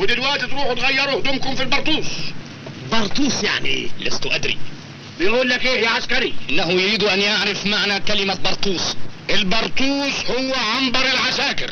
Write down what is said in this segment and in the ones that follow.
ودلوقتي تروحوا تغيروا هدومكم في البرطوس برطوس يعني ايه؟ لست ادري بيقول لك ايه يا عسكري؟ انه يريد ان يعرف معنى كلمة برطوس البرطوس هو عنبر العساكر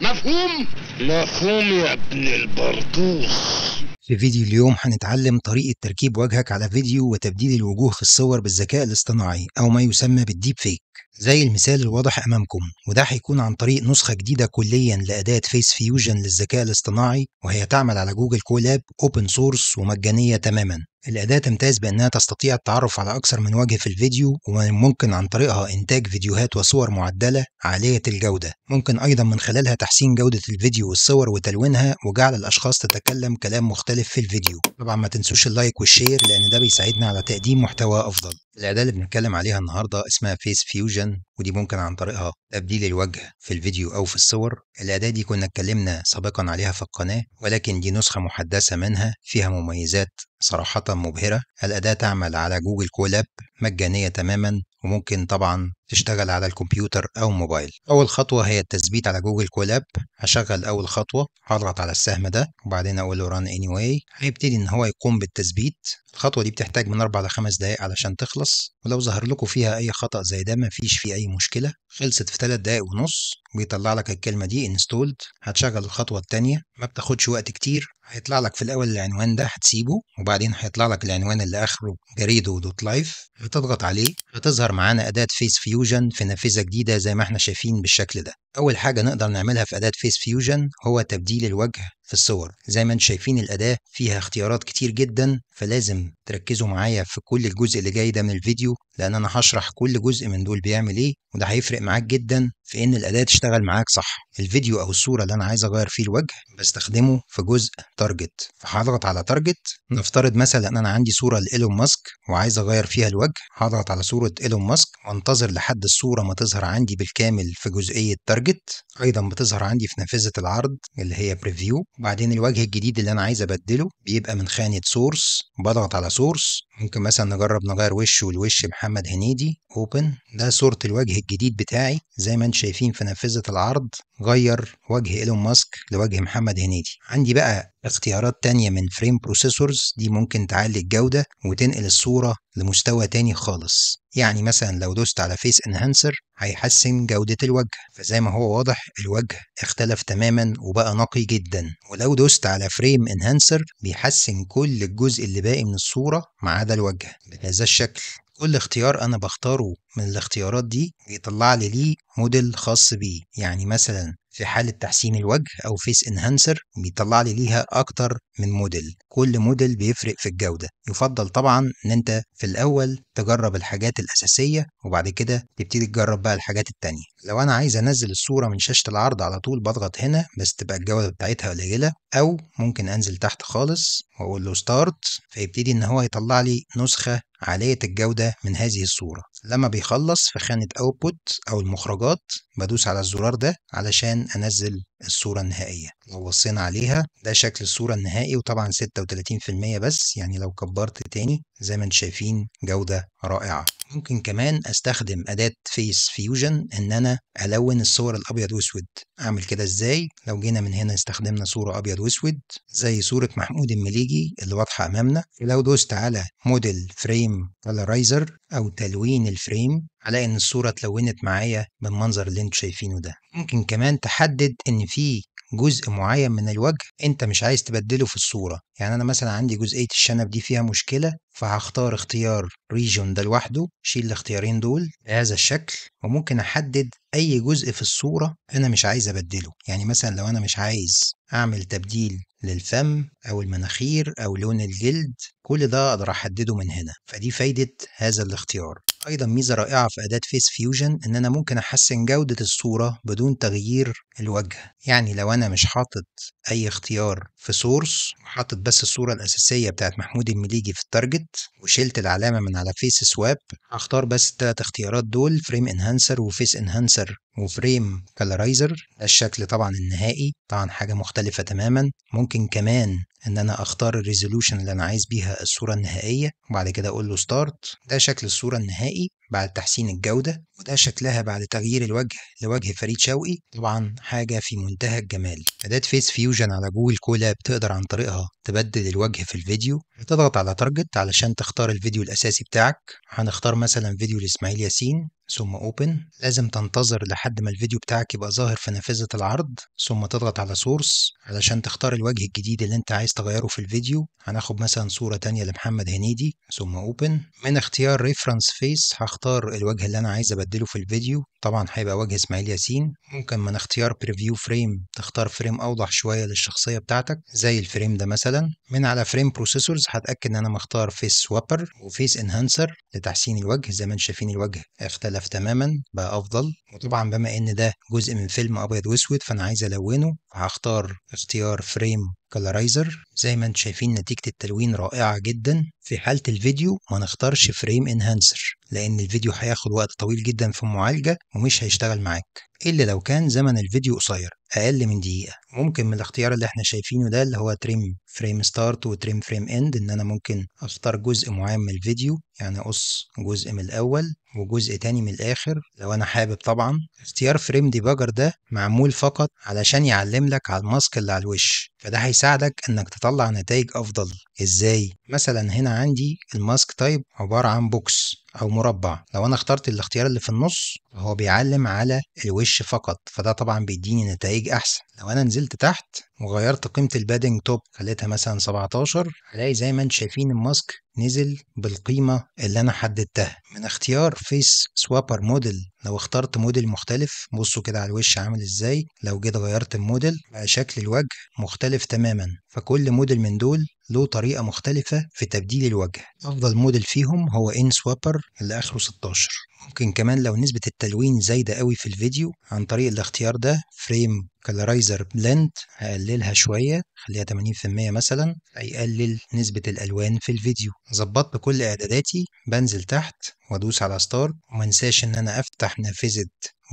مفهوم؟ مفهوم يا ابن البرطوس في فيديو اليوم هنتعلم طريقة تركيب وجهك على فيديو وتبديل الوجوه في الصور بالذكاء الاصطناعي أو ما يسمى بالديب فيك زي المثال الواضح أمامكم وده هيكون عن طريق نسخة جديدة كليا لأداة فيس فيوجن للذكاء الاصطناعي وهي تعمل على جوجل كولاب أوبن سورس ومجانية تماما الأداة تمتاز بأنها تستطيع التعرف على أكثر من وجه في الفيديو وممكن عن طريقها إنتاج فيديوهات وصور معدلة عالية الجودة ممكن أيضا من خلالها تحسين جودة الفيديو والصور وتلوينها وجعل الأشخاص تتكلم كلام مختلف في الفيديو طبعا ما تنسوش اللايك والشير لأن ده بيساعدنا على تقديم محتوى أفضل الأداة اللي بنتكلم عليها النهاردة اسمها فيس فيوجن ودي ممكن عن طريقها تبديل الوجه في الفيديو أو في الصور الأداة دي كنا اتكلمنا سابقا عليها في القناة ولكن دي نسخة محدثة منها فيها مميزات صراحة مبهرة الأداة تعمل على جوجل كولاب مجانية تماما وممكن طبعا تشتغل على الكمبيوتر أو موبايل أول خطوة هي التثبيت على جوجل كولاب هشغل أول خطوة هضغط على السهم ده وبعدين أقول له run anyway هيبتدي إن هو يقوم بالتثبيت الخطوة دي بتحتاج من 4 ل 5 دقايق علشان تخلص ولو ظهر لكم فيها أي خطأ زي ده مفيش فيه أي مشكلة خلصت في 3 دقايق ونص بيطلع لك الكلمة دي installed هتشغل الخطوة التانية ما بتاخدش وقت كتير هيطلع لك في الأول العنوان ده هتسيبه وبعدين هيطلع لك العنوان اللي آخره جريدو دوت لايف هتضغط عليه هتظهر معانا أداة فيس فيو هيدروجين في نافذه جديده زي ما احنا شايفين بالشكل ده أول حاجة نقدر نعملها في أداة فيس فيوجن هو تبديل الوجه في الصور زي ما انتم شايفين الأداة فيها اختيارات كتير جدا فلازم تركزوا معايا في كل الجزء اللي جاي ده من الفيديو لأن أنا هشرح كل جزء من دول بيعمل إيه وده هيفرق معاك جدا في إن الأداة تشتغل معاك صح الفيديو أو الصورة اللي أنا عايز أغير فيه الوجه بستخدمه في جزء تارجت فهضغط على تارجت نفترض مثلا أن أنا عندي صورة لإيلون ماسك وعايز أغير فيها الوجه هضغط على صورة إيلون ماسك وانتظر لحد الصورة ما تظهر عندي بالكامل في جزئية تارجت التارجت ايضا بتظهر عندي في نافذه العرض اللي هي بريفيو وبعدين الوجه الجديد اللي انا عايز ابدله بيبقى من خانه سورس بضغط على سورس ممكن مثلا نجرب نغير وشه لوش محمد هنيدي اوبن ده صورة الوجه الجديد بتاعي زي ما انتم شايفين في نافذة العرض غير وجه ايلون ماسك لوجه محمد هنيدي عندي بقى اختيارات تانية من فريم بروسيسورز دي ممكن تعلي الجودة وتنقل الصورة لمستوى تاني خالص يعني مثلا لو دوست على فيس انهانسر هيحسن جودة الوجه فزي ما هو واضح الوجه اختلف تماما وبقى نقي جدا ولو دوست على فريم انهانسر بيحسن كل الجزء اللي باقي من الصورة ما عدا هذا الوجه بهذا الشكل كل اختيار انا بختاره من الاختيارات دي بيطلع لي ليه موديل خاص بيه يعني مثلا في حالة تحسين الوجه أو فيس انهانسر بيطلع لي ليها أكتر من موديل كل موديل بيفرق في الجودة يفضل طبعا إن أنت في الأول تجرب الحاجات الأساسية وبعد كده تبتدي تجرب بقى الحاجات التانية لو أنا عايز أنزل الصورة من شاشة العرض على طول بضغط هنا بس تبقى الجودة بتاعتها قليلة أو ممكن أنزل تحت خالص وأقول له ستارت فيبتدي إن هو يطلع لي نسخة عالية الجودة من هذه الصورة لما بيخلص في خانة Output أو المخرجات بدوس على الزرار ده علشان أنزل الصورة النهائية لو بصينا عليها ده شكل الصورة النهائي وطبعا 36% بس يعني لو كبرت تاني زي ما انتم شايفين جودة رائعة ممكن كمان استخدم اداه فيس فيوجن ان انا الون الصور الابيض واسود اعمل كده ازاي لو جينا من هنا استخدمنا صوره ابيض واسود زي صوره محمود المليجي اللي واضحه امامنا لو دوست على موديل فريم كلرايزر او تلوين الفريم هلاقي ان الصوره اتلونت معايا بالمنظر اللي انتوا شايفينه ده ممكن كمان تحدد ان في جزء معين من الوجه انت مش عايز تبدله في الصوره يعني انا مثلا عندي جزئيه الشنب دي فيها مشكله فهختار اختيار ريجون ده لوحده شيل الاختيارين دول بهذا الشكل وممكن احدد اي جزء في الصوره انا مش عايز ابدله يعني مثلا لو انا مش عايز اعمل تبديل للفم او المناخير او لون الجلد كل ده اقدر احدده من هنا فدي فايده هذا الاختيار أيضا ميزة رائعة في أداة فيس فيوجن إن أنا ممكن أحسن جودة الصورة بدون تغيير الوجه يعني لو أنا مش حاطط اي اختيار في سورس وحاطط بس الصوره الاساسيه بتاعت محمود المليجي في التارجت وشلت العلامه من على فيس سواب هختار بس الثلاث اختيارات دول فريم انهانسر وفيس انهانسر وفريم كالرايزر ده الشكل طبعا النهائي طبعا حاجه مختلفه تماما ممكن كمان ان انا اختار الريزولوشن اللي انا عايز بيها الصوره النهائيه وبعد كده اقول له ستارت ده شكل الصوره النهائي بعد تحسين الجودة وده شكلها بعد تغيير الوجه لوجه فريد شوقي طبعا حاجة في منتهى الجمال أداة فيس فيوجن على جوجل كولا بتقدر عن طريقها تبدل الوجه في الفيديو تضغط على تارجت علشان تختار الفيديو الأساسي بتاعك هنختار مثلا فيديو لإسماعيل ياسين ثم أوبن لازم تنتظر لحد ما الفيديو بتاعك يبقى ظاهر في نافذة العرض ثم تضغط على سورس علشان تختار الوجه الجديد اللي انت عايز تغيره في الفيديو هناخد مثلا صورة تانية لمحمد هنيدي ثم أوبن من اختيار ريفرنس فيس هختار الوجه اللي أنا عايز أبدله في الفيديو طبعا هيبقى وجه اسماعيل ياسين ممكن من اختيار بريفيو فريم تختار فريم اوضح شويه للشخصيه بتاعتك زي الفريم ده مثلا من على فريم بروسيسورز هتاكد ان انا مختار فيس سوابر وفيس انهانسر لتحسين الوجه زي ما انتم شايفين الوجه اختلف تماما بقى افضل وطبعا بما ان ده جزء من فيلم ابيض واسود فانا عايز الونه فهختار اختيار فريم كلرايزر زي ما انتم شايفين نتيجه التلوين رائعه جدا في حاله الفيديو ما نختارش فريم انهانسر لأن الفيديو هياخد وقت طويل جدا في المعالجة ومش هيشتغل معاك إلا لو كان زمن الفيديو قصير أقل من دقيقة ممكن من الاختيار اللي احنا شايفينه ده اللي هو تريم فريم ستارت وتريم فريم اند إن أنا ممكن أختار جزء معين من الفيديو يعني أقص جزء من الأول وجزء تاني من الآخر لو أنا حابب طبعا اختيار فريم ديباجر ده معمول فقط علشان يعلم لك على الماسك اللي على الوش فده هيساعدك إنك تطلع نتائج أفضل إزاي؟ مثلا هنا عندي الماسك تايب عبارة عن بوكس او مربع لو انا اخترت الاختيار اللي في النص هو بيعلم على الوش فقط فده طبعا بيديني نتائج احسن لو انا نزلت تحت وغيرت قيمة البادنج توب خليتها مثلا 17 هلاقي زي ما انتم شايفين الماسك نزل بالقيمة اللي انا حددتها من اختيار فيس سوابر موديل لو اخترت موديل مختلف بصوا كده على الوش عامل ازاي لو جيت غيرت الموديل بقى شكل الوجه مختلف تماما فكل موديل من دول له طريقة مختلفة في تبديل الوجه أفضل موديل فيهم هو إن سوابر اللي آخره 16 ممكن كمان لو نسبة التلوين زايدة قوي في الفيديو عن طريق الاختيار ده فريم كالرايزر بلند هقللها شوية خليها 80% مثلا هيقلل نسبة الألوان في الفيديو ظبطت كل إعداداتي بنزل تحت وأدوس على ستارت ومنساش إن أنا أفتح نافذة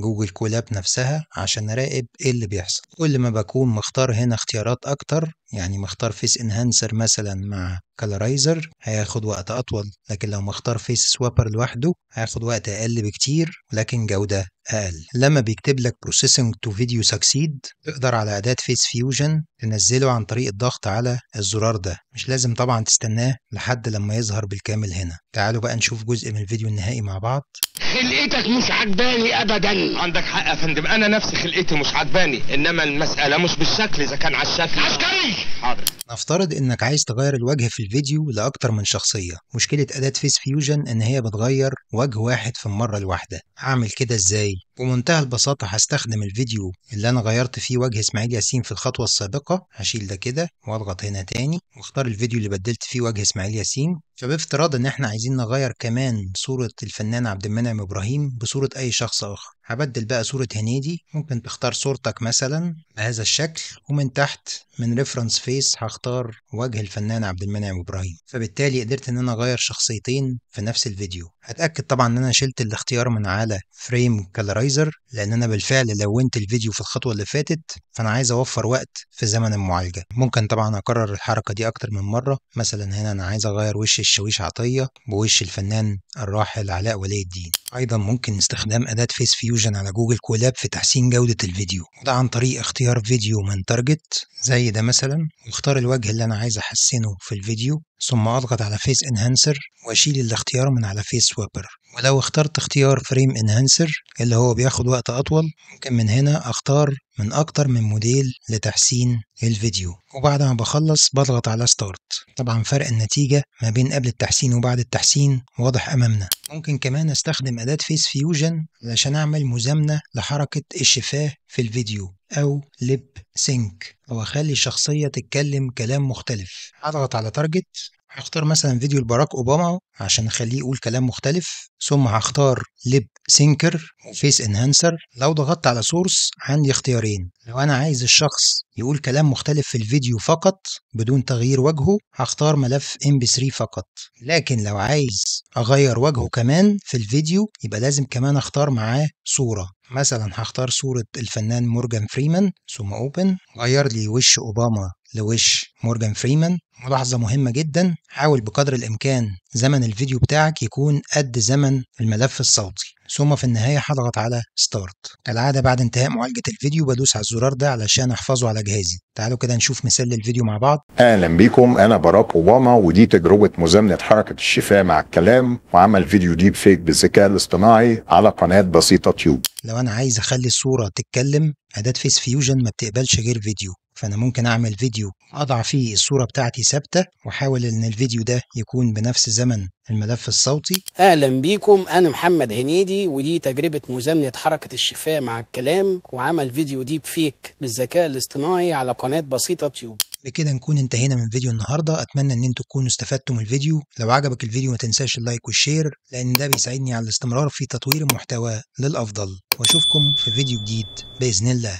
جوجل كولاب نفسها عشان أراقب إيه اللي بيحصل كل ما بكون مختار هنا اختيارات أكتر يعني مختار فيس انهانسر مثلا مع كالرايزر هياخد وقت أطول لكن لو مختار فيس سوابر لوحده هياخد وقت أقل بكتير ولكن جودة أقل لما بيكتب لك بروسيسنج تو فيديو سكسيد تقدر على أداة فيس فيوجن تنزله عن طريق الضغط على الزرار ده مش لازم طبعا تستناه لحد لما يظهر بالكامل هنا تعالوا بقى نشوف جزء من الفيديو النهائي مع بعض خلقتك مش عجباني أبدا عندك حق يا فندم انا نفسي خلقتي مش عجباني انما المساله مش بالشكل اذا كان على الشكل عسكري حاضر نفترض انك عايز تغير الوجه في الفيديو لاكتر من شخصيه مشكله اداه فيس فيوجن ان هي بتغير وجه واحد في المره الواحده هعمل كده ازاي بمنتهى البساطه هستخدم الفيديو اللي انا غيرت فيه وجه اسماعيل ياسين في الخطوه السابقه هشيل ده كده واضغط هنا تاني واختار الفيديو اللي بدلت فيه وجه اسماعيل ياسين فبافتراض ان احنا عايزين نغير كمان صوره الفنان عبد المنعم ابراهيم بصوره اي شخص اخر هبدل بقى صورة هنيدي ممكن تختار صورتك مثلا بهذا الشكل ومن تحت من ريفرنس فيس هختار وجه الفنان عبد المنعم ابراهيم فبالتالي قدرت ان انا اغير شخصيتين في نفس الفيديو هتاكد طبعا ان انا شلت الاختيار من على فريم كالرايزر لان انا بالفعل لونت الفيديو في الخطوه اللي فاتت فانا عايز اوفر وقت في زمن المعالجه ممكن طبعا اكرر الحركه دي اكتر من مره مثلا هنا انا عايز اغير وش الشاويش عطيه بوش الفنان الراحل علاء ولي الدين ايضا ممكن استخدام اداه فيس فيوجن سوليوشن على جوجل كولاب في تحسين جودة الفيديو وده عن طريق اختيار فيديو من تارجت زي ده مثلا واختار الوجه اللي أنا عايز أحسنه في الفيديو ثم أضغط على فيس انهانسر وأشيل الاختيار من على فيس سوابر ولو اخترت اختيار فريم انهانسر اللي هو بياخد وقت أطول ممكن من هنا أختار من أكتر من موديل لتحسين الفيديو وبعد ما بخلص بضغط على ستارت طبعا فرق النتيجة ما بين قبل التحسين وبعد التحسين واضح أمامنا ممكن كمان استخدم أداة فيس فيوجن علشان أعمل مزامنة لحركة الشفاه في الفيديو أو ليب سينك أو أخلي الشخصية تتكلم كلام مختلف أضغط على تارجت هختار مثلا فيديو لبراك اوباما عشان اخليه يقول كلام مختلف ثم هختار لب سينكر وفيس انهانسر لو ضغطت على سورس عندي اختيارين لو انا عايز الشخص يقول كلام مختلف في الفيديو فقط بدون تغيير وجهه هختار ملف ام بي 3 فقط لكن لو عايز اغير وجهه كمان في الفيديو يبقى لازم كمان اختار معاه صورة مثلا هختار صورة الفنان مورجان فريمان ثم اوبن غير لي وش اوباما لوش مورجان فريمان ملاحظة مهمة جدا حاول بقدر الإمكان زمن الفيديو بتاعك يكون قد زمن الملف الصوتي ثم في النهاية هضغط على ستارت كالعادة بعد انتهاء معالجة الفيديو بدوس على الزرار ده علشان احفظه على جهازي تعالوا كده نشوف مثال للفيديو مع بعض أهلا بيكم أنا باراك أوباما ودي تجربة مزامنة حركة الشفاء مع الكلام وعمل فيديو ديب فيك بالذكاء الاصطناعي على قناة بسيطة تيوب لو أنا عايز أخلي الصورة تتكلم أداة فيس فيوجن ما بتقبلش غير فيديو فانا ممكن اعمل فيديو اضع فيه الصوره بتاعتي ثابته واحاول ان الفيديو ده يكون بنفس زمن الملف الصوتي اهلا بيكم انا محمد هنيدي ودي تجربه مزامنه حركه الشفاه مع الكلام وعمل فيديو ديب فيك بالذكاء الاصطناعي على قناه بسيطه تيوب بكده نكون انتهينا من فيديو النهارده اتمنى ان انتم تكونوا استفدتوا من الفيديو لو عجبك الفيديو ما تنساش اللايك والشير لان ده بيساعدني على الاستمرار في تطوير المحتوى للافضل واشوفكم في فيديو جديد باذن الله